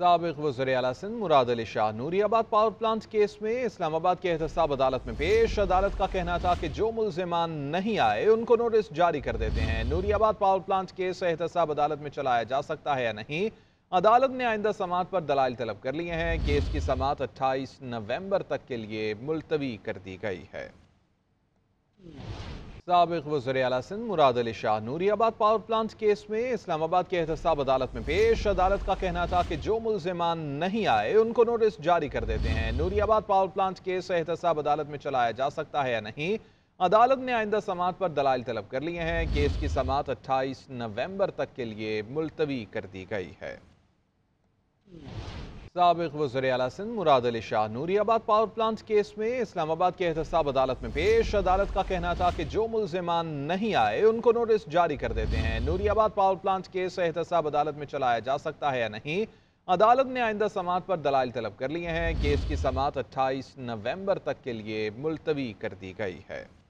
सबक वजर Sindh Murad Ali Shah Nooriabad power plant case में इस्लामाबाद के एहतसाब अदालत में पेश अदालत का कहना था कि जो मुलजमान नहीं आए उनको नोटिस जारी कर देते हैं नूरियाबाद पावर प्लांट केस एहतसाब अदालत में चलाया जा सकता है या नहीं अदालत ने आइंदा समात पर दलाल तलब कर लिए हैं केस की समात अट्ठाईस नवंबर तक के लिए मुलतवी कर दी गई है सबक वजर Sindh Murad Ali Shah Nooriabad power plant case में इस्लामाबाद के एहतसाब अदालत में पेश अदालत का कहना था कि जो मुलजमान नहीं आए उनको नोटिस जारी कर देते हैं नूरियाबाद पावर प्लांट केस एहतसाब अदालत में चलाया जा सकता है या नहीं अदालत ने आइंदा समात पर दलाल तलब कर लिए हैं केस की समात अट्ठाईस नवम्बर तक के लिए मुलतवी कर दी गई है सबक वजर Sindh Murad Ali Shah Nooriabad power plant case में इस्लामाबाद के एहतसाब अदालत में पेश अदालत का कहना था कि जो मुलजमान नहीं आए उनको नोटिस जारी कर देते हैं नूरियाबाद पावर प्लांट केस एहतसाब अदालत में चलाया जा सकता है या नहीं अदालत ने आइंदा समात पर दलाल तलब कर लिए हैं केस की समात अट्ठाईस नवम्बर तक के लिए मुलतवी कर दी गई है